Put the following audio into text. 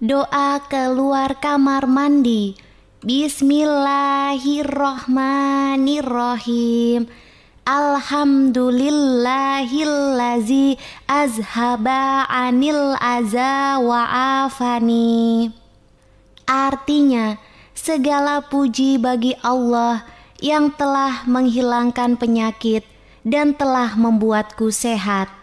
Doa keluar kamar mandi. Bismillahirrohmanirrohim. Alhamdulillahillazi azhaba anil aza wa afani. Artinya, segala puji bagi Allah yang telah menghilangkan penyakit dan telah membuatku sehat.